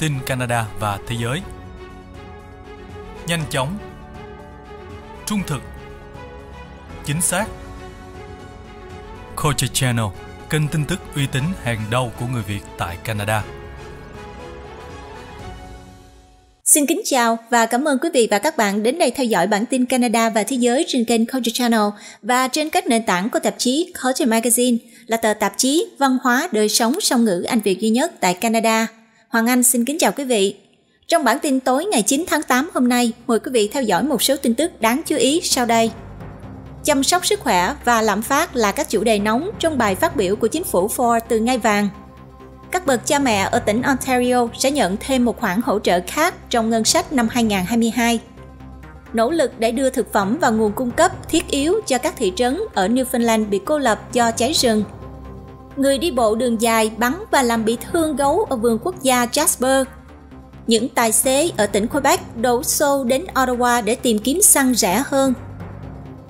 tin Canada và thế giới. Nhanh chóng, trung thực, chính xác. Culture Channel, kênh tin tức uy tín hàng đầu của người Việt tại Canada. Xin kính chào và cảm ơn quý vị và các bạn đến đây theo dõi bản tin Canada và thế giới trên kênh Culture Channel và trên các nền tảng của tạp chí Culture Magazine là tờ tạp chí văn hóa đời sống song ngữ Anh Việt duy nhất tại Canada. Hoàng Anh xin kính chào quý vị. Trong bản tin tối ngày 9 tháng 8 hôm nay, mời quý vị theo dõi một số tin tức đáng chú ý sau đây. Chăm sóc sức khỏe và lạm phát là các chủ đề nóng trong bài phát biểu của chính phủ Ford từ ngai vàng. Các bậc cha mẹ ở tỉnh Ontario sẽ nhận thêm một khoản hỗ trợ khác trong ngân sách năm 2022. Nỗ lực để đưa thực phẩm và nguồn cung cấp thiết yếu cho các thị trấn ở Newfoundland bị cô lập do cháy rừng người đi bộ đường dài bắn và làm bị thương gấu ở vườn quốc gia Jasper. Những tài xế ở tỉnh Quebec đổ xô đến Ottawa để tìm kiếm xăng rẻ hơn.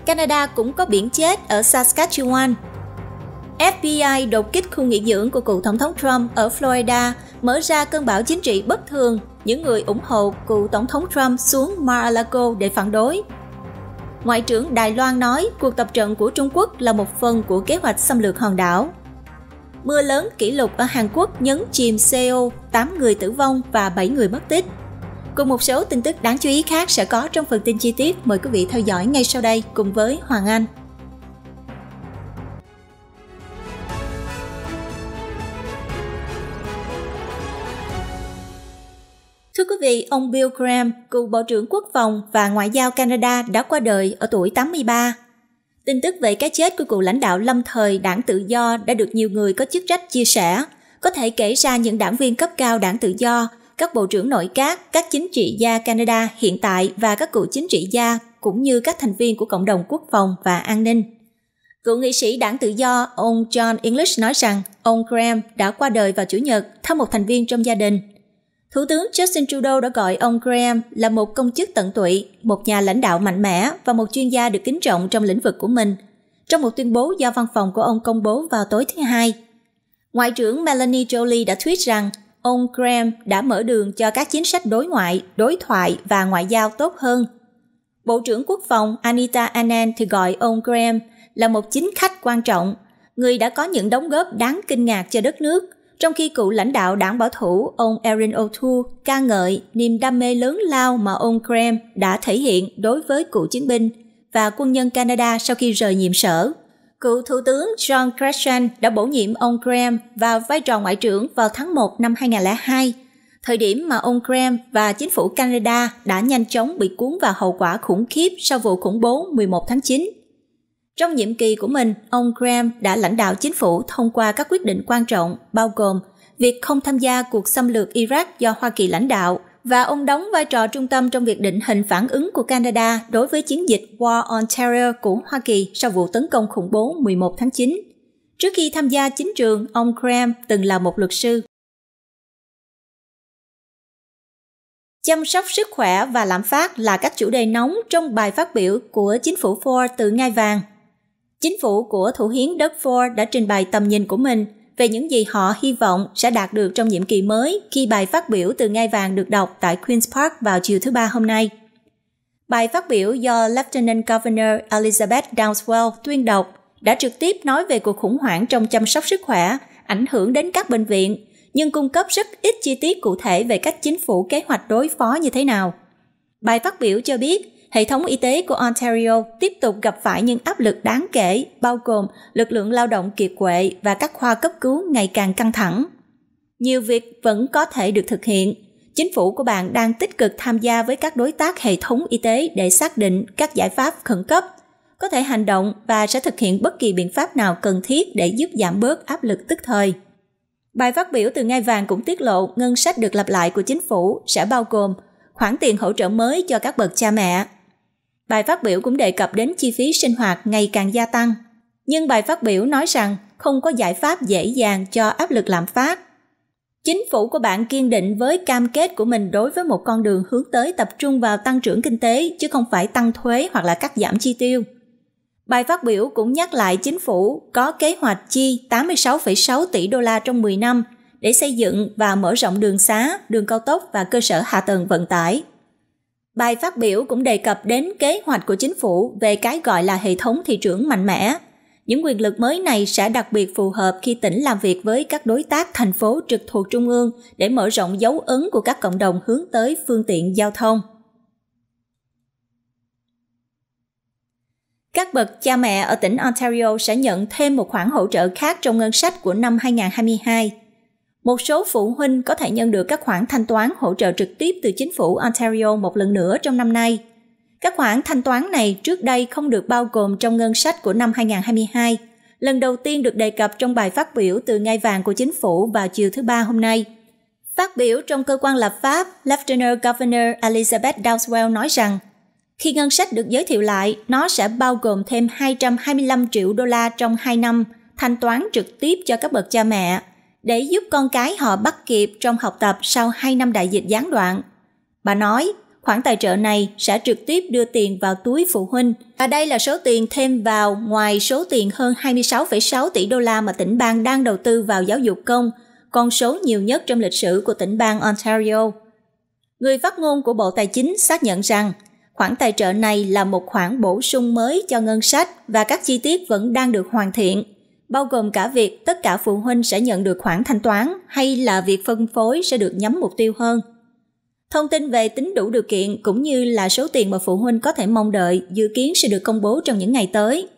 Canada cũng có biển chết ở Saskatchewan. FBI đột kích khu nghỉ dưỡng của cựu tổng thống Trump ở Florida mở ra cơn bão chính trị bất thường những người ủng hộ cựu tổng thống Trump xuống Mar-a-Lago để phản đối. Ngoại trưởng Đài Loan nói cuộc tập trận của Trung Quốc là một phần của kế hoạch xâm lược hòn đảo mưa lớn kỷ lục ở Hàn Quốc nhấn chìm Seoul, 8 người tử vong và 7 người mất tích. Cùng một số tin tức đáng chú ý khác sẽ có trong phần tin chi tiết. Mời quý vị theo dõi ngay sau đây cùng với Hoàng Anh. Thưa quý vị, ông Bill Graham, cựu Bộ trưởng Quốc phòng và Ngoại giao Canada đã qua đời ở tuổi 83. Tin tức về cái chết của cựu lãnh đạo lâm thời đảng tự do đã được nhiều người có chức trách chia sẻ, có thể kể ra những đảng viên cấp cao đảng tự do, các bộ trưởng nội các, các chính trị gia Canada hiện tại và các cựu chính trị gia cũng như các thành viên của cộng đồng quốc phòng và an ninh. Cựu nghị sĩ đảng tự do ông John English nói rằng ông Graham đã qua đời vào Chủ nhật thăm một thành viên trong gia đình – Thủ tướng Justin Trudeau đã gọi ông Graham là một công chức tận tụy, một nhà lãnh đạo mạnh mẽ và một chuyên gia được kính trọng trong lĩnh vực của mình, trong một tuyên bố do văn phòng của ông công bố vào tối thứ Hai. Ngoại trưởng Melanie Jolie đã thuyết rằng ông Graham đã mở đường cho các chính sách đối ngoại, đối thoại và ngoại giao tốt hơn. Bộ trưởng Quốc phòng Anita Anand thì gọi ông Graham là một chính khách quan trọng, người đã có những đóng góp đáng kinh ngạc cho đất nước – trong khi cựu lãnh đạo đảng bảo thủ ông Erin O'Toole ca ngợi niềm đam mê lớn lao mà ông Graham đã thể hiện đối với cựu chiến binh và quân nhân Canada sau khi rời nhiệm sở. Cựu Thủ tướng John Gresham đã bổ nhiệm ông Graham vào vai trò ngoại trưởng vào tháng 1 năm 2002, thời điểm mà ông Graham và chính phủ Canada đã nhanh chóng bị cuốn vào hậu quả khủng khiếp sau vụ khủng bố 11 tháng 9 trong nhiệm kỳ của mình, ông Graham đã lãnh đạo chính phủ thông qua các quyết định quan trọng, bao gồm việc không tham gia cuộc xâm lược Iraq do Hoa Kỳ lãnh đạo và ông đóng vai trò trung tâm trong việc định hình phản ứng của Canada đối với chiến dịch War on Terror của Hoa Kỳ sau vụ tấn công khủng bố 11 tháng 9. Trước khi tham gia chính trường, ông Graham từng là một luật sư. Chăm sóc sức khỏe và lạm phát là các chủ đề nóng trong bài phát biểu của chính phủ Ford từ ngai vàng Chính phủ của thủ hiến đất Ford đã trình bày tầm nhìn của mình về những gì họ hy vọng sẽ đạt được trong nhiệm kỳ mới khi bài phát biểu từ ngai vàng được đọc tại Queen's Park vào chiều thứ ba hôm nay. Bài phát biểu do Lieutenant Governor Elizabeth Downswell tuyên đọc đã trực tiếp nói về cuộc khủng hoảng trong chăm sóc sức khỏe ảnh hưởng đến các bệnh viện, nhưng cung cấp rất ít chi tiết cụ thể về cách chính phủ kế hoạch đối phó như thế nào. Bài phát biểu cho biết hệ thống y tế của Ontario tiếp tục gặp phải những áp lực đáng kể, bao gồm lực lượng lao động kiệt quệ và các khoa cấp cứu ngày càng căng thẳng. Nhiều việc vẫn có thể được thực hiện. Chính phủ của bạn đang tích cực tham gia với các đối tác hệ thống y tế để xác định các giải pháp khẩn cấp, có thể hành động và sẽ thực hiện bất kỳ biện pháp nào cần thiết để giúp giảm bớt áp lực tức thời. Bài phát biểu từ Ngai Vàng cũng tiết lộ ngân sách được lập lại của chính phủ sẽ bao gồm khoản tiền hỗ trợ mới cho các bậc cha mẹ, Bài phát biểu cũng đề cập đến chi phí sinh hoạt ngày càng gia tăng, nhưng bài phát biểu nói rằng không có giải pháp dễ dàng cho áp lực lạm phát. Chính phủ của bạn kiên định với cam kết của mình đối với một con đường hướng tới tập trung vào tăng trưởng kinh tế chứ không phải tăng thuế hoặc là cắt giảm chi tiêu. Bài phát biểu cũng nhắc lại chính phủ có kế hoạch chi 86,6 tỷ đô la trong 10 năm để xây dựng và mở rộng đường xá, đường cao tốc và cơ sở hạ tầng vận tải Bài phát biểu cũng đề cập đến kế hoạch của chính phủ về cái gọi là hệ thống thị trưởng mạnh mẽ. Những quyền lực mới này sẽ đặc biệt phù hợp khi tỉnh làm việc với các đối tác thành phố trực thuộc trung ương để mở rộng dấu ấn của các cộng đồng hướng tới phương tiện giao thông. Các bậc cha mẹ ở tỉnh Ontario sẽ nhận thêm một khoản hỗ trợ khác trong ngân sách của năm 2022 một số phụ huynh có thể nhận được các khoản thanh toán hỗ trợ trực tiếp từ chính phủ Ontario một lần nữa trong năm nay. Các khoản thanh toán này trước đây không được bao gồm trong ngân sách của năm 2022, lần đầu tiên được đề cập trong bài phát biểu từ ngai vàng của chính phủ vào chiều thứ ba hôm nay. Phát biểu trong cơ quan lập pháp, Lieutenant Governor Elizabeth Dowswell nói rằng, khi ngân sách được giới thiệu lại, nó sẽ bao gồm thêm 225 triệu đô la trong 2 năm thanh toán trực tiếp cho các bậc cha mẹ để giúp con cái họ bắt kịp trong học tập sau 2 năm đại dịch gián đoạn. Bà nói, khoản tài trợ này sẽ trực tiếp đưa tiền vào túi phụ huynh. Và đây là số tiền thêm vào ngoài số tiền hơn 26,6 tỷ đô la mà tỉnh bang đang đầu tư vào giáo dục công, con số nhiều nhất trong lịch sử của tỉnh bang Ontario. Người phát ngôn của Bộ Tài chính xác nhận rằng khoản tài trợ này là một khoản bổ sung mới cho ngân sách và các chi tiết vẫn đang được hoàn thiện bao gồm cả việc tất cả phụ huynh sẽ nhận được khoản thanh toán hay là việc phân phối sẽ được nhắm mục tiêu hơn. Thông tin về tính đủ điều kiện cũng như là số tiền mà phụ huynh có thể mong đợi dự kiến sẽ được công bố trong những ngày tới.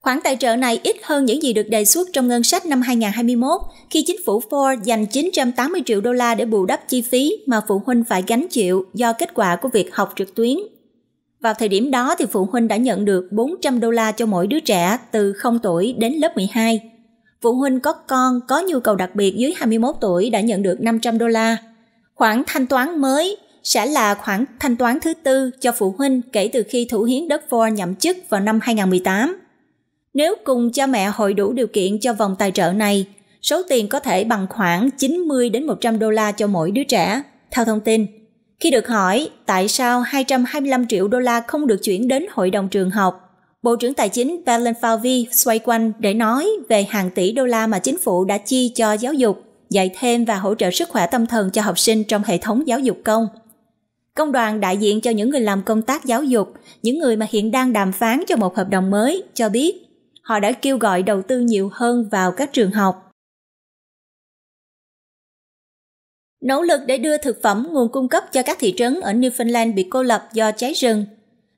Khoản tài trợ này ít hơn những gì được đề xuất trong ngân sách năm 2021 khi chính phủ Ford dành 980 triệu đô la để bù đắp chi phí mà phụ huynh phải gánh chịu do kết quả của việc học trực tuyến vào thời điểm đó thì phụ huynh đã nhận được 400 đô la cho mỗi đứa trẻ từ 0 tuổi đến lớp 12. Phụ huynh có con có nhu cầu đặc biệt dưới 21 tuổi đã nhận được 500 đô la. Khoản thanh toán mới sẽ là khoản thanh toán thứ tư cho phụ huynh kể từ khi thủ hiến đất Ford nhậm chức vào năm 2018. Nếu cùng cha mẹ hội đủ điều kiện cho vòng tài trợ này, số tiền có thể bằng khoảng 90 đến 100 đô la cho mỗi đứa trẻ, theo thông tin. Khi được hỏi tại sao 225 triệu đô la không được chuyển đến hội đồng trường học, Bộ trưởng Tài chính Belen Falvey xoay quanh để nói về hàng tỷ đô la mà chính phủ đã chi cho giáo dục, dạy thêm và hỗ trợ sức khỏe tâm thần cho học sinh trong hệ thống giáo dục công. Công đoàn đại diện cho những người làm công tác giáo dục, những người mà hiện đang đàm phán cho một hợp đồng mới, cho biết họ đã kêu gọi đầu tư nhiều hơn vào các trường học Nỗ lực để đưa thực phẩm nguồn cung cấp cho các thị trấn ở Newfoundland bị cô lập do cháy rừng.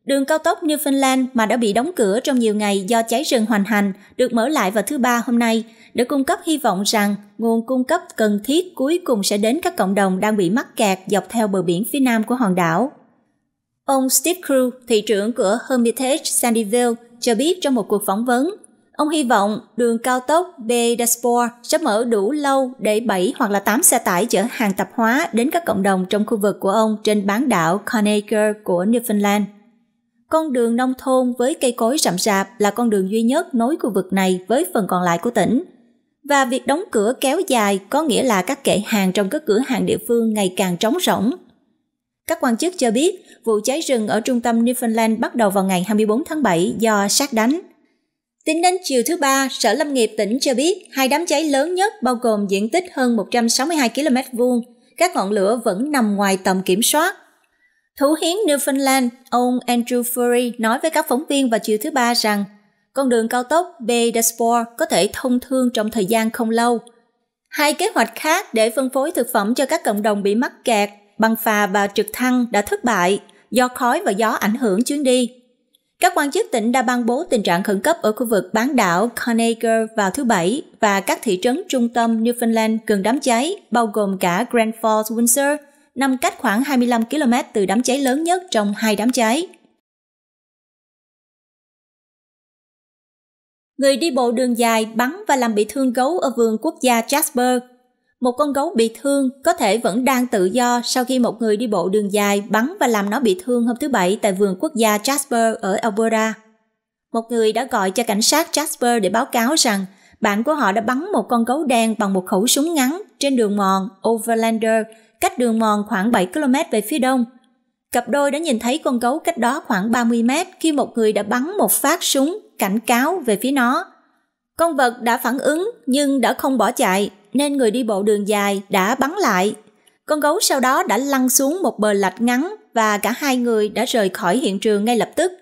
Đường cao tốc Newfoundland mà đã bị đóng cửa trong nhiều ngày do cháy rừng hoành hành được mở lại vào thứ ba hôm nay để cung cấp hy vọng rằng nguồn cung cấp cần thiết cuối cùng sẽ đến các cộng đồng đang bị mắc kẹt dọc theo bờ biển phía nam của hòn đảo. Ông Steve Crew, thị trưởng của Hermitage Sandyville, cho biết trong một cuộc phỏng vấn Ông hy vọng đường cao tốc Bedaspor sẽ mở đủ lâu để 7 hoặc là 8 xe tải chở hàng tạp hóa đến các cộng đồng trong khu vực của ông trên bán đảo Carnegie của Newfoundland. Con đường nông thôn với cây cối rậm rạp là con đường duy nhất nối khu vực này với phần còn lại của tỉnh. Và việc đóng cửa kéo dài có nghĩa là các kệ hàng trong các cửa hàng địa phương ngày càng trống rỗng. Các quan chức cho biết vụ cháy rừng ở trung tâm Newfoundland bắt đầu vào ngày 24 tháng 7 do sát đánh Tính đến chiều thứ ba, Sở Lâm nghiệp tỉnh cho biết hai đám cháy lớn nhất bao gồm diện tích hơn 162 km vuông. Các ngọn lửa vẫn nằm ngoài tầm kiểm soát. Thủ hiến Newfoundland, ông Andrew Fury nói với các phóng viên vào chiều thứ ba rằng con đường cao tốc Bay Dashboard có thể thông thương trong thời gian không lâu. Hai kế hoạch khác để phân phối thực phẩm cho các cộng đồng bị mắc kẹt bằng phà và trực thăng đã thất bại do khói và gió ảnh hưởng chuyến đi. Các quan chức tỉnh đã ban bố tình trạng khẩn cấp ở khu vực bán đảo Carnegie vào thứ Bảy và các thị trấn trung tâm Newfoundland gần đám cháy, bao gồm cả Grand Falls Windsor, nằm cách khoảng 25 km từ đám cháy lớn nhất trong hai đám cháy. Người đi bộ đường dài bắn và làm bị thương gấu ở vườn quốc gia Jasper một con gấu bị thương có thể vẫn đang tự do sau khi một người đi bộ đường dài bắn và làm nó bị thương hôm thứ Bảy tại vườn quốc gia Jasper ở Alberta. Một người đã gọi cho cảnh sát Jasper để báo cáo rằng bạn của họ đã bắn một con gấu đen bằng một khẩu súng ngắn trên đường mòn Overlander, cách đường mòn khoảng 7 km về phía đông. Cặp đôi đã nhìn thấy con gấu cách đó khoảng 30 mét khi một người đã bắn một phát súng cảnh cáo về phía nó. Con vật đã phản ứng nhưng đã không bỏ chạy nên người đi bộ đường dài đã bắn lại. Con gấu sau đó đã lăn xuống một bờ lạch ngắn và cả hai người đã rời khỏi hiện trường ngay lập tức.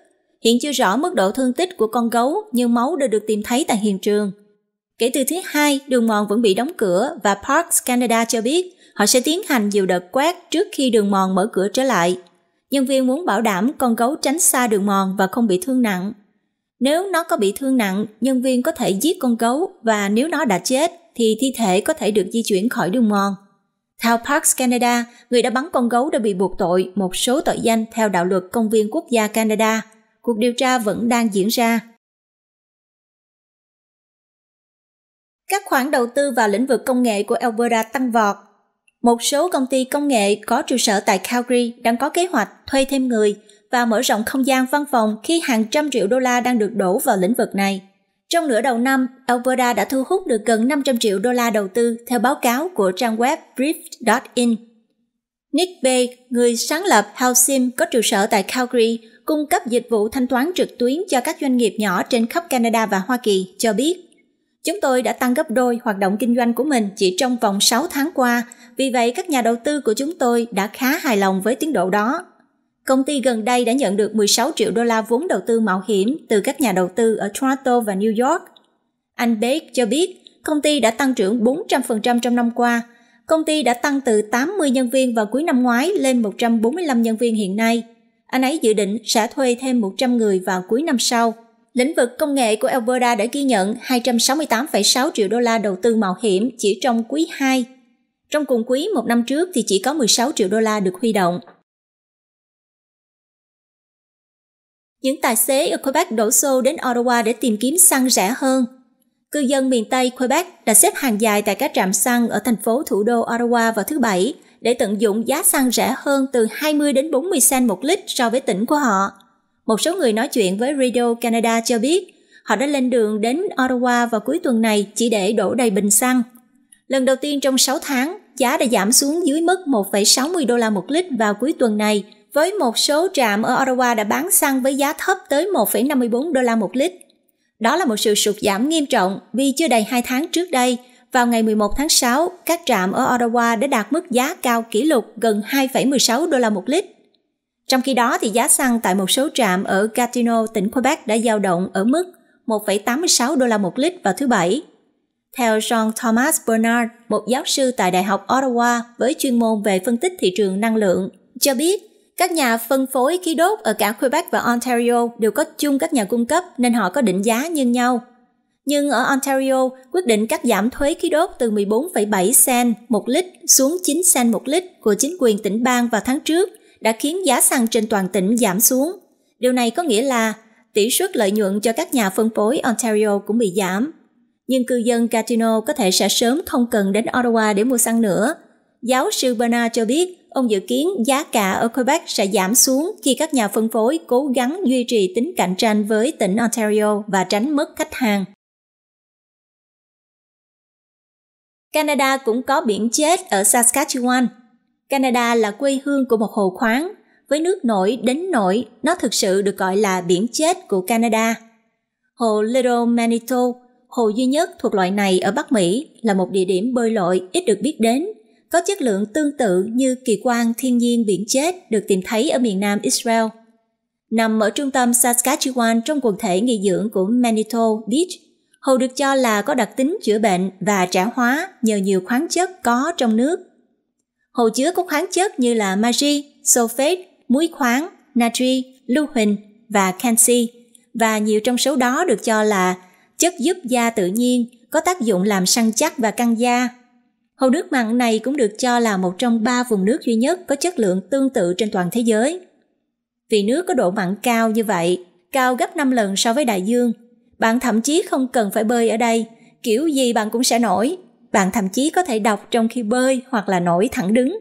Hiện chưa rõ mức độ thương tích của con gấu nhưng máu đã được tìm thấy tại hiện trường. Kể từ thứ hai, đường mòn vẫn bị đóng cửa và Parks Canada cho biết họ sẽ tiến hành nhiều đợt quét trước khi đường mòn mở cửa trở lại. Nhân viên muốn bảo đảm con gấu tránh xa đường mòn và không bị thương nặng. Nếu nó có bị thương nặng, nhân viên có thể giết con gấu và nếu nó đã chết, thì thi thể có thể được di chuyển khỏi đường mòn. Theo Parks Canada, người đã bắn con gấu đã bị buộc tội một số tội danh theo đạo luật Công viên Quốc gia Canada. Cuộc điều tra vẫn đang diễn ra. Các khoản đầu tư vào lĩnh vực công nghệ của Alberta tăng vọt. Một số công ty công nghệ có trụ sở tại Calgary đang có kế hoạch thuê thêm người và mở rộng không gian văn phòng khi hàng trăm triệu đô la đang được đổ vào lĩnh vực này. Trong nửa đầu năm, Alberta đã thu hút được gần 500 triệu đô la đầu tư theo báo cáo của trang web Brief.in. Nick Bay, người sáng lập Halsim có trụ sở tại Calgary, cung cấp dịch vụ thanh toán trực tuyến cho các doanh nghiệp nhỏ trên khắp Canada và Hoa Kỳ, cho biết Chúng tôi đã tăng gấp đôi hoạt động kinh doanh của mình chỉ trong vòng 6 tháng qua, vì vậy các nhà đầu tư của chúng tôi đã khá hài lòng với tiến độ đó. Công ty gần đây đã nhận được 16 triệu đô la vốn đầu tư mạo hiểm từ các nhà đầu tư ở Toronto và New York. Anh Bake cho biết công ty đã tăng trưởng 400% trong năm qua. Công ty đã tăng từ 80 nhân viên vào cuối năm ngoái lên 145 nhân viên hiện nay. Anh ấy dự định sẽ thuê thêm 100 người vào cuối năm sau. Lĩnh vực công nghệ của Alberta đã ghi nhận 268,6 triệu đô la đầu tư mạo hiểm chỉ trong quý 2. Trong cùng quý một năm trước thì chỉ có 16 triệu đô la được huy động. Những tài xế ở Quebec đổ xô đến Ottawa để tìm kiếm xăng rẻ hơn. Cư dân miền Tây Quebec đã xếp hàng dài tại các trạm xăng ở thành phố thủ đô Ottawa vào thứ Bảy để tận dụng giá xăng rẻ hơn từ 20 đến 40 cent một lít so với tỉnh của họ. Một số người nói chuyện với Radio Canada cho biết họ đã lên đường đến Ottawa vào cuối tuần này chỉ để đổ đầy bình xăng. Lần đầu tiên trong 6 tháng, giá đã giảm xuống dưới mức 1,60 đô la một lít vào cuối tuần này – với một số trạm ở Ottawa đã bán xăng với giá thấp tới 1,54 đô la một lít. Đó là một sự sụt giảm nghiêm trọng vì chưa đầy 2 tháng trước đây, vào ngày 11 tháng 6, các trạm ở Ottawa đã đạt mức giá cao kỷ lục gần 2,16 đô la một lít. Trong khi đó, thì giá xăng tại một số trạm ở Gatineau, tỉnh Quebec đã dao động ở mức 1,86 đô la một lít vào thứ Bảy. Theo John Thomas Bernard, một giáo sư tại Đại học Ottawa với chuyên môn về phân tích thị trường năng lượng, cho biết các nhà phân phối khí đốt ở cả Quebec và Ontario đều có chung các nhà cung cấp nên họ có định giá như nhau. Nhưng ở Ontario, quyết định cắt giảm thuế khí đốt từ 14,7 cent một lít xuống 9 cent một lít của chính quyền tỉnh bang vào tháng trước đã khiến giá xăng trên toàn tỉnh giảm xuống. Điều này có nghĩa là tỷ suất lợi nhuận cho các nhà phân phối Ontario cũng bị giảm. Nhưng cư dân Gatineau có thể sẽ sớm không cần đến Ottawa để mua xăng nữa. Giáo sư Bernard cho biết Ông dự kiến giá cả ở Quebec sẽ giảm xuống khi các nhà phân phối cố gắng duy trì tính cạnh tranh với tỉnh Ontario và tránh mất khách hàng. Canada cũng có biển chết ở Saskatchewan. Canada là quê hương của một hồ khoáng, với nước nổi đến nổi, nó thực sự được gọi là biển chết của Canada. Hồ Little Manitou, hồ duy nhất thuộc loại này ở Bắc Mỹ, là một địa điểm bơi lội ít được biết đến có chất lượng tương tự như kỳ quan thiên nhiên biển chết được tìm thấy ở miền nam Israel. Nằm ở trung tâm Saskatchewan trong quần thể nghỉ dưỡng của Manitou Beach, hồ được cho là có đặc tính chữa bệnh và trả hóa nhờ nhiều khoáng chất có trong nước. Hồ chứa có khoáng chất như là magi, sulfate, muối khoáng, natri, lưu huỳnh và canxi, và nhiều trong số đó được cho là chất giúp da tự nhiên, có tác dụng làm săn chắc và căng da, Hồ nước mặn này cũng được cho là một trong ba vùng nước duy nhất có chất lượng tương tự trên toàn thế giới. Vì nước có độ mặn cao như vậy, cao gấp 5 lần so với đại dương, bạn thậm chí không cần phải bơi ở đây, kiểu gì bạn cũng sẽ nổi. Bạn thậm chí có thể đọc trong khi bơi hoặc là nổi thẳng đứng.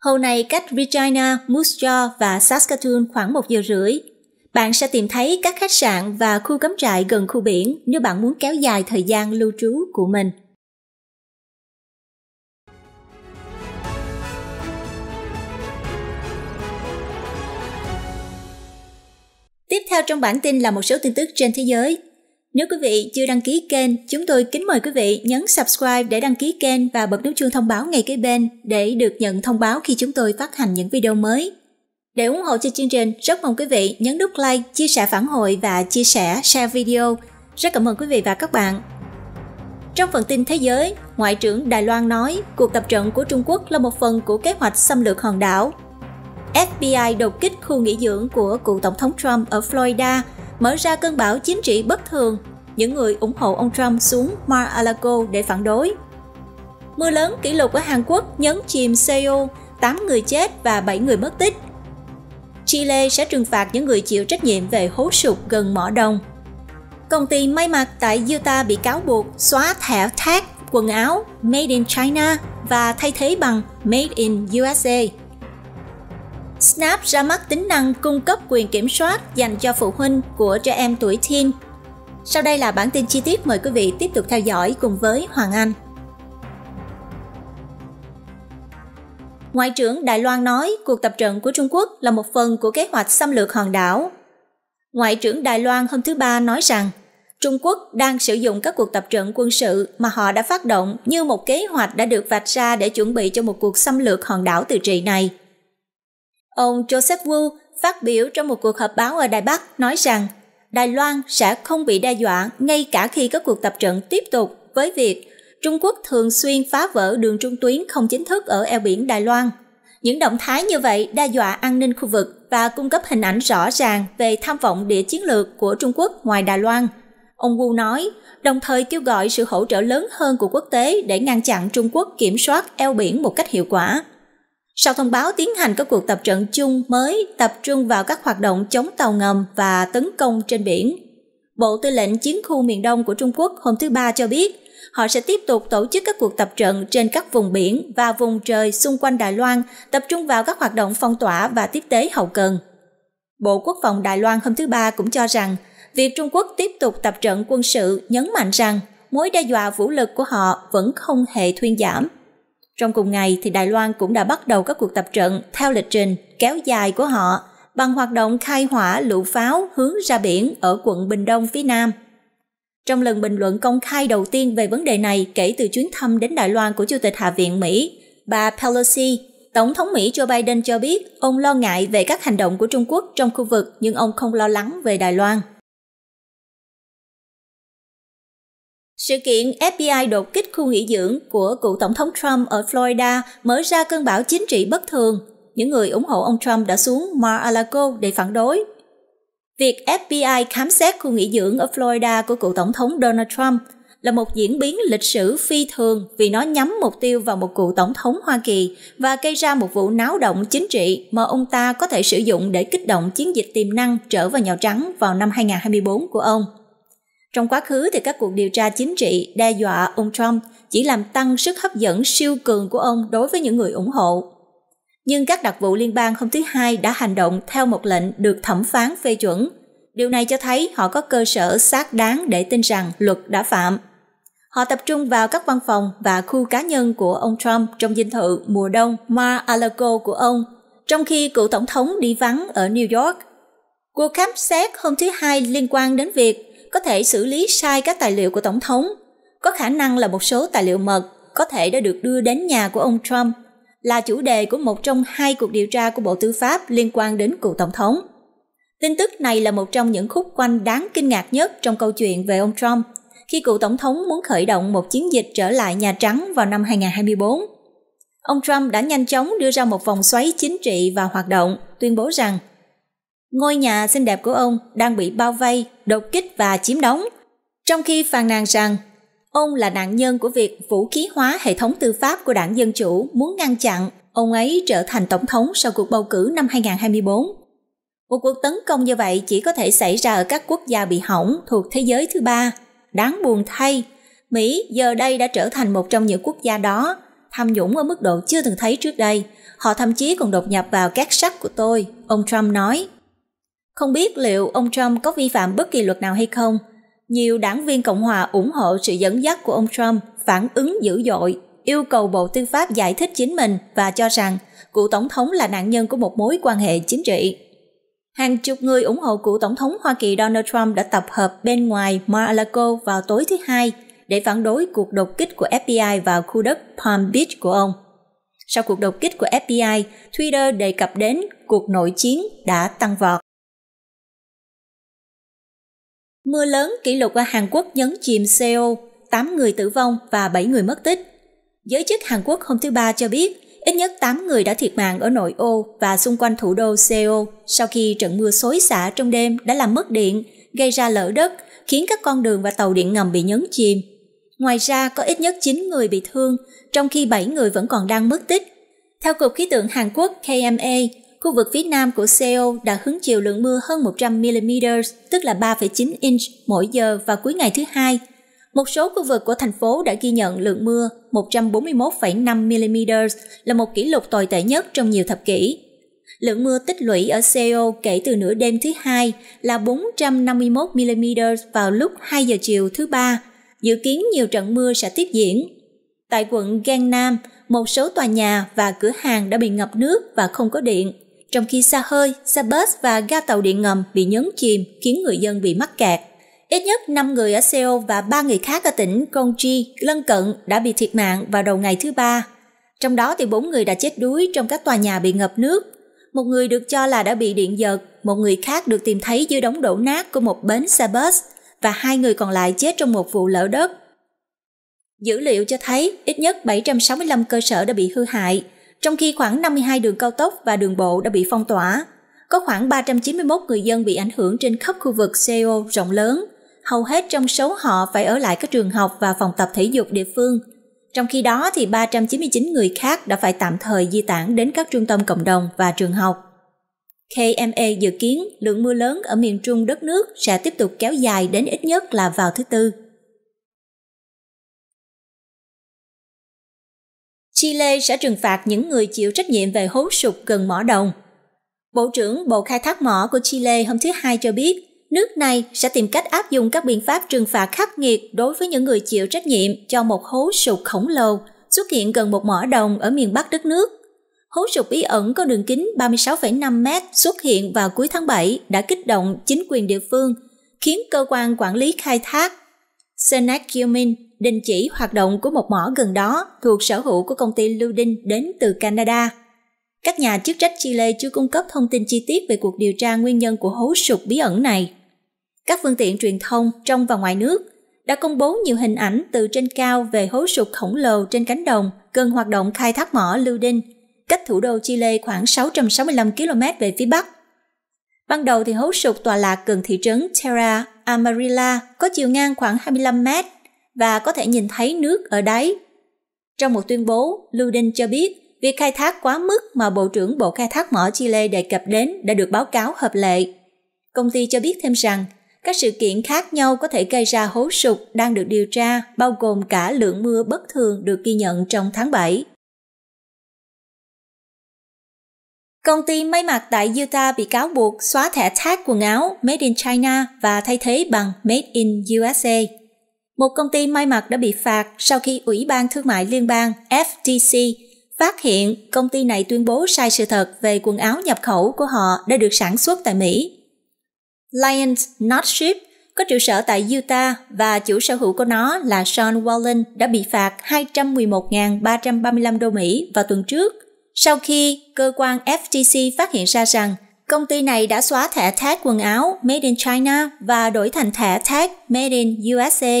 Hồ này cách Regina, Moose Jaw và Saskatoon khoảng 1 giờ rưỡi. Bạn sẽ tìm thấy các khách sạn và khu cắm trại gần khu biển nếu bạn muốn kéo dài thời gian lưu trú của mình. Tiếp theo trong bản tin là một số tin tức trên thế giới. Nếu quý vị chưa đăng ký kênh, chúng tôi kính mời quý vị nhấn subscribe để đăng ký kênh và bật nút chuông thông báo ngay kế bên để được nhận thông báo khi chúng tôi phát hành những video mới. Để ủng hộ cho chương trình, rất mong quý vị nhấn nút like, chia sẻ phản hồi và chia sẻ, share video. Rất cảm ơn quý vị và các bạn. Trong phần tin thế giới, Ngoại trưởng Đài Loan nói cuộc tập trận của Trung Quốc là một phần của kế hoạch xâm lược hòn đảo FBI đột kích khu nghỉ dưỡng của cựu tổng thống Trump ở Florida, mở ra cơn bão chính trị bất thường, những người ủng hộ ông Trump xuống Mar-a-Lago để phản đối. Mưa lớn kỷ lục ở Hàn Quốc nhấn chìm Seoul, 8 người chết và 7 người mất tích. Chile sẽ trừng phạt những người chịu trách nhiệm về hố sụt gần mỏ đồng. Công ty may mặc tại Utah bị cáo buộc xóa thẻ tag quần áo Made in China và thay thế bằng Made in USA. Snap ra mắt tính năng cung cấp quyền kiểm soát dành cho phụ huynh của trẻ em tuổi teen. Sau đây là bản tin chi tiết mời quý vị tiếp tục theo dõi cùng với Hoàng Anh. Ngoại trưởng Đài Loan nói cuộc tập trận của Trung Quốc là một phần của kế hoạch xâm lược hòn đảo. Ngoại trưởng Đài Loan hôm thứ Ba nói rằng Trung Quốc đang sử dụng các cuộc tập trận quân sự mà họ đã phát động như một kế hoạch đã được vạch ra để chuẩn bị cho một cuộc xâm lược hòn đảo tự trị này – Ông Joseph Wu phát biểu trong một cuộc họp báo ở Đài Bắc nói rằng Đài Loan sẽ không bị đe dọa ngay cả khi các cuộc tập trận tiếp tục với việc Trung Quốc thường xuyên phá vỡ đường trung tuyến không chính thức ở eo biển Đài Loan. Những động thái như vậy đe dọa an ninh khu vực và cung cấp hình ảnh rõ ràng về tham vọng địa chiến lược của Trung Quốc ngoài Đài Loan. Ông Wu nói, đồng thời kêu gọi sự hỗ trợ lớn hơn của quốc tế để ngăn chặn Trung Quốc kiểm soát eo biển một cách hiệu quả. Sau thông báo tiến hành các cuộc tập trận chung mới tập trung vào các hoạt động chống tàu ngầm và tấn công trên biển. Bộ Tư lệnh Chiến khu miền Đông của Trung Quốc hôm thứ Ba cho biết, họ sẽ tiếp tục tổ chức các cuộc tập trận trên các vùng biển và vùng trời xung quanh Đài Loan, tập trung vào các hoạt động phong tỏa và tiếp tế hậu cần. Bộ Quốc phòng Đài Loan hôm thứ Ba cũng cho rằng, việc Trung Quốc tiếp tục tập trận quân sự nhấn mạnh rằng mối đe dọa vũ lực của họ vẫn không hề thuyên giảm. Trong cùng ngày thì Đài Loan cũng đã bắt đầu các cuộc tập trận theo lịch trình kéo dài của họ bằng hoạt động khai hỏa lựu pháo hướng ra biển ở quận Bình Đông phía Nam. Trong lần bình luận công khai đầu tiên về vấn đề này kể từ chuyến thăm đến Đài Loan của Chủ tịch Hạ viện Mỹ, bà Pelosi, Tổng thống Mỹ Joe Biden cho biết ông lo ngại về các hành động của Trung Quốc trong khu vực nhưng ông không lo lắng về Đài Loan. Sự kiện FBI đột kích khu nghỉ dưỡng của cựu Tổng thống Trump ở Florida mở ra cơn bão chính trị bất thường. Những người ủng hộ ông Trump đã xuống Mar-a-Lago để phản đối. Việc FBI khám xét khu nghỉ dưỡng ở Florida của cựu Tổng thống Donald Trump là một diễn biến lịch sử phi thường vì nó nhắm mục tiêu vào một cựu Tổng thống Hoa Kỳ và gây ra một vụ náo động chính trị mà ông ta có thể sử dụng để kích động chiến dịch tiềm năng trở vào Nhà Trắng vào năm 2024 của ông. Trong quá khứ thì các cuộc điều tra chính trị đe dọa ông Trump chỉ làm tăng sức hấp dẫn siêu cường của ông đối với những người ủng hộ. Nhưng các đặc vụ liên bang hôm thứ Hai đã hành động theo một lệnh được thẩm phán phê chuẩn. Điều này cho thấy họ có cơ sở xác đáng để tin rằng luật đã phạm. Họ tập trung vào các văn phòng và khu cá nhân của ông Trump trong dinh thự mùa đông Mar-a-Lago của ông, trong khi cựu tổng thống đi vắng ở New York. Cuộc khám xét hôm thứ Hai liên quan đến việc có thể xử lý sai các tài liệu của tổng thống có khả năng là một số tài liệu mật có thể đã được đưa đến nhà của ông trump là chủ đề của một trong hai cuộc điều tra của bộ tư pháp liên quan đến cựu tổng thống tin tức này là một trong những khúc quanh đáng kinh ngạc nhất trong câu chuyện về ông trump khi cựu tổng thống muốn khởi động một chiến dịch trở lại Nhà Trắng vào năm 2024. Ông Trump đã nhanh chóng đưa ra một vòng xoáy chính trị và hoạt động, tuyên bố rằng Ngôi nhà xinh đẹp của ông đang bị bao vây, đột kích và chiếm đóng, trong khi phàn nàn rằng ông là nạn nhân của việc vũ khí hóa hệ thống tư pháp của đảng Dân Chủ muốn ngăn chặn ông ấy trở thành tổng thống sau cuộc bầu cử năm 2024. Một cuộc tấn công như vậy chỉ có thể xảy ra ở các quốc gia bị hỏng thuộc thế giới thứ ba. Đáng buồn thay, Mỹ giờ đây đã trở thành một trong những quốc gia đó, tham nhũng ở mức độ chưa từng thấy trước đây. Họ thậm chí còn đột nhập vào các sách của tôi, ông Trump nói. Không biết liệu ông Trump có vi phạm bất kỳ luật nào hay không, nhiều đảng viên Cộng hòa ủng hộ sự dẫn dắt của ông Trump phản ứng dữ dội, yêu cầu Bộ Tư pháp giải thích chính mình và cho rằng cựu tổng thống là nạn nhân của một mối quan hệ chính trị. Hàng chục người ủng hộ cựu tổng thống Hoa Kỳ Donald Trump đã tập hợp bên ngoài Mar-a-Lago vào tối thứ Hai để phản đối cuộc đột kích của FBI vào khu đất Palm Beach của ông. Sau cuộc đột kích của FBI, Twitter đề cập đến cuộc nội chiến đã tăng vọt. Mưa lớn kỷ lục ở Hàn Quốc nhấn chìm Seoul, 8 người tử vong và 7 người mất tích. Giới chức Hàn Quốc hôm thứ Ba cho biết, ít nhất 8 người đã thiệt mạng ở nội ô và xung quanh thủ đô Seoul sau khi trận mưa xối xả trong đêm đã làm mất điện, gây ra lở đất, khiến các con đường và tàu điện ngầm bị nhấn chìm. Ngoài ra, có ít nhất 9 người bị thương, trong khi 7 người vẫn còn đang mất tích. Theo Cục Khí tượng Hàn Quốc KMA, khu vực phía nam của Seoul đã hứng chịu lượng mưa hơn 100mm, tức là 3,9 inch mỗi giờ vào cuối ngày thứ hai. Một số khu vực của thành phố đã ghi nhận lượng mưa 141,5mm là một kỷ lục tồi tệ nhất trong nhiều thập kỷ. Lượng mưa tích lũy ở Seoul kể từ nửa đêm thứ hai là 451mm vào lúc 2 giờ chiều thứ ba. Dự kiến nhiều trận mưa sẽ tiếp diễn. Tại quận Gangnam, một số tòa nhà và cửa hàng đã bị ngập nước và không có điện trong khi xa hơi, xa bus và ga tàu điện ngầm bị nhấn chìm khiến người dân bị mắc kẹt. Ít nhất 5 người ở Seoul và 3 người khác ở tỉnh Gyeonggi lân cận đã bị thiệt mạng vào đầu ngày thứ ba. Trong đó thì 4 người đã chết đuối trong các tòa nhà bị ngập nước. Một người được cho là đã bị điện giật, một người khác được tìm thấy dưới đống đổ nát của một bến xe bus và hai người còn lại chết trong một vụ lở đất. Dữ liệu cho thấy ít nhất 765 cơ sở đã bị hư hại, trong khi khoảng 52 đường cao tốc và đường bộ đã bị phong tỏa. Có khoảng 391 người dân bị ảnh hưởng trên khắp khu vực Seoul rộng lớn. Hầu hết trong số họ phải ở lại các trường học và phòng tập thể dục địa phương. Trong khi đó thì 399 người khác đã phải tạm thời di tản đến các trung tâm cộng đồng và trường học. KMA dự kiến lượng mưa lớn ở miền trung đất nước sẽ tiếp tục kéo dài đến ít nhất là vào thứ Tư. Chile sẽ trừng phạt những người chịu trách nhiệm về hố sụp gần mỏ đồng. Bộ trưởng Bộ Khai thác mỏ của Chile hôm thứ Hai cho biết, nước này sẽ tìm cách áp dụng các biện pháp trừng phạt khắc nghiệt đối với những người chịu trách nhiệm cho một hố sụp khổng lồ xuất hiện gần một mỏ đồng ở miền Bắc đất nước. Hố sụp bí ẩn có đường kính 36,5 mét xuất hiện vào cuối tháng 7 đã kích động chính quyền địa phương, khiến cơ quan quản lý khai thác Senec đình chỉ hoạt động của một mỏ gần đó thuộc sở hữu của công ty Lưu Đinh đến từ Canada. Các nhà chức trách Chile chưa cung cấp thông tin chi tiết về cuộc điều tra nguyên nhân của hố sụp bí ẩn này. Các phương tiện truyền thông trong và ngoài nước đã công bố nhiều hình ảnh từ trên cao về hố sụp khổng lồ trên cánh đồng gần hoạt động khai thác mỏ Lưu Đinh, cách thủ đô Chile khoảng 665 km về phía bắc. Ban đầu thì hố sụp tọa lạc gần thị trấn Terra Amarilla có chiều ngang khoảng 25 mét và có thể nhìn thấy nước ở đáy. Trong một tuyên bố, Luden cho biết việc khai thác quá mức mà Bộ trưởng Bộ Khai thác mỏ Chile đề cập đến đã được báo cáo hợp lệ. Công ty cho biết thêm rằng, các sự kiện khác nhau có thể gây ra hố sụt đang được điều tra, bao gồm cả lượng mưa bất thường được ghi nhận trong tháng 7. Công ty may mặc tại Utah bị cáo buộc xóa thẻ tag quần áo Made in China và thay thế bằng Made in USA một công ty may mặc đã bị phạt sau khi Ủy ban Thương mại Liên bang FTC phát hiện công ty này tuyên bố sai sự thật về quần áo nhập khẩu của họ đã được sản xuất tại Mỹ. Lions Not Ship có trụ sở tại Utah và chủ sở hữu của nó là Sean Wallen đã bị phạt 211.335 đô Mỹ vào tuần trước sau khi cơ quan FTC phát hiện ra rằng công ty này đã xóa thẻ tag quần áo Made in China và đổi thành thẻ tag Made in USA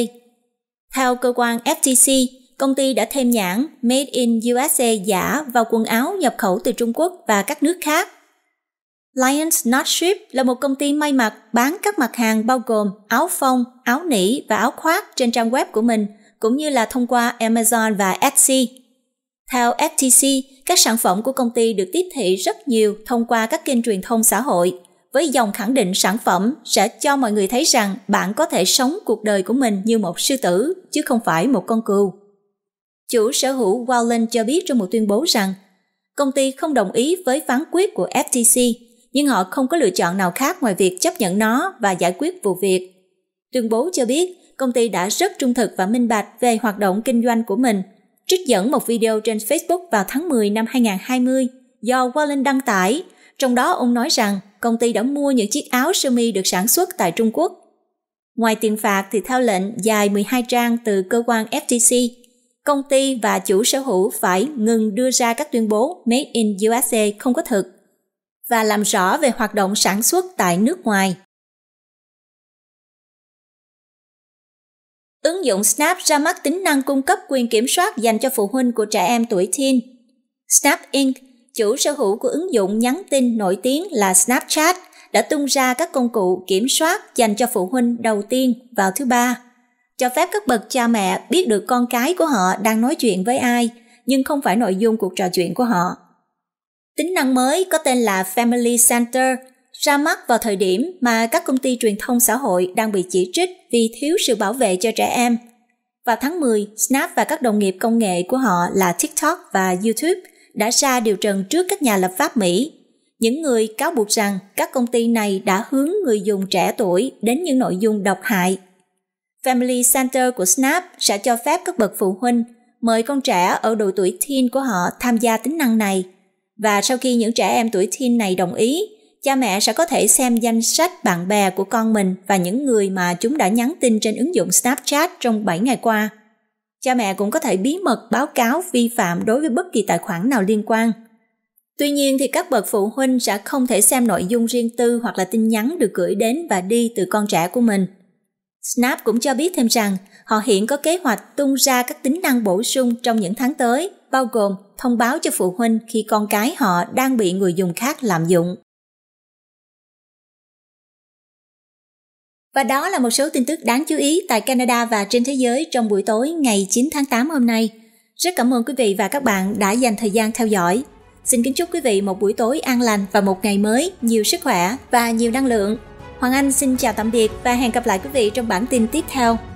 theo cơ quan FTC, công ty đã thêm nhãn Made in USA giả vào quần áo nhập khẩu từ Trung Quốc và các nước khác. Lions Not Ship là một công ty may mặc bán các mặt hàng bao gồm áo phông, áo nỉ và áo khoác trên trang web của mình, cũng như là thông qua Amazon và Etsy. Theo FTC, các sản phẩm của công ty được tiếp thị rất nhiều thông qua các kênh truyền thông xã hội, với dòng khẳng định sản phẩm sẽ cho mọi người thấy rằng bạn có thể sống cuộc đời của mình như một sư tử chứ không phải một con cừu. Chủ sở hữu Wowland cho biết trong một tuyên bố rằng công ty không đồng ý với phán quyết của FTC nhưng họ không có lựa chọn nào khác ngoài việc chấp nhận nó và giải quyết vụ việc. Tuyên bố cho biết công ty đã rất trung thực và minh bạch về hoạt động kinh doanh của mình. Trích dẫn một video trên Facebook vào tháng 10 năm 2020 do Wallin đăng tải – trong đó ông nói rằng công ty đã mua những chiếc áo sơ mi được sản xuất tại Trung Quốc. Ngoài tiền phạt thì theo lệnh dài 12 trang từ cơ quan FTC, công ty và chủ sở hữu phải ngừng đưa ra các tuyên bố Made in USA không có thực và làm rõ về hoạt động sản xuất tại nước ngoài. Ứng dụng Snap ra mắt tính năng cung cấp quyền kiểm soát dành cho phụ huynh của trẻ em tuổi teen. Snap Inc chủ sở hữu của ứng dụng nhắn tin nổi tiếng là Snapchat đã tung ra các công cụ kiểm soát dành cho phụ huynh đầu tiên vào thứ ba, cho phép các bậc cha mẹ biết được con cái của họ đang nói chuyện với ai, nhưng không phải nội dung cuộc trò chuyện của họ. Tính năng mới có tên là Family Center ra mắt vào thời điểm mà các công ty truyền thông xã hội đang bị chỉ trích vì thiếu sự bảo vệ cho trẻ em. Vào tháng 10, Snap và các đồng nghiệp công nghệ của họ là TikTok và YouTube đã ra điều trần trước các nhà lập pháp Mỹ. Những người cáo buộc rằng các công ty này đã hướng người dùng trẻ tuổi đến những nội dung độc hại. Family Center của Snap sẽ cho phép các bậc phụ huynh mời con trẻ ở độ tuổi teen của họ tham gia tính năng này. Và sau khi những trẻ em tuổi teen này đồng ý, cha mẹ sẽ có thể xem danh sách bạn bè của con mình và những người mà chúng đã nhắn tin trên ứng dụng Snapchat trong 7 ngày qua. Cha mẹ cũng có thể bí mật báo cáo vi phạm đối với bất kỳ tài khoản nào liên quan. Tuy nhiên thì các bậc phụ huynh sẽ không thể xem nội dung riêng tư hoặc là tin nhắn được gửi đến và đi từ con trẻ của mình. Snap cũng cho biết thêm rằng họ hiện có kế hoạch tung ra các tính năng bổ sung trong những tháng tới, bao gồm thông báo cho phụ huynh khi con cái họ đang bị người dùng khác lạm dụng. Và đó là một số tin tức đáng chú ý tại Canada và trên thế giới trong buổi tối ngày 9 tháng 8 hôm nay. Rất cảm ơn quý vị và các bạn đã dành thời gian theo dõi. Xin kính chúc quý vị một buổi tối an lành và một ngày mới nhiều sức khỏe và nhiều năng lượng. Hoàng Anh xin chào tạm biệt và hẹn gặp lại quý vị trong bản tin tiếp theo.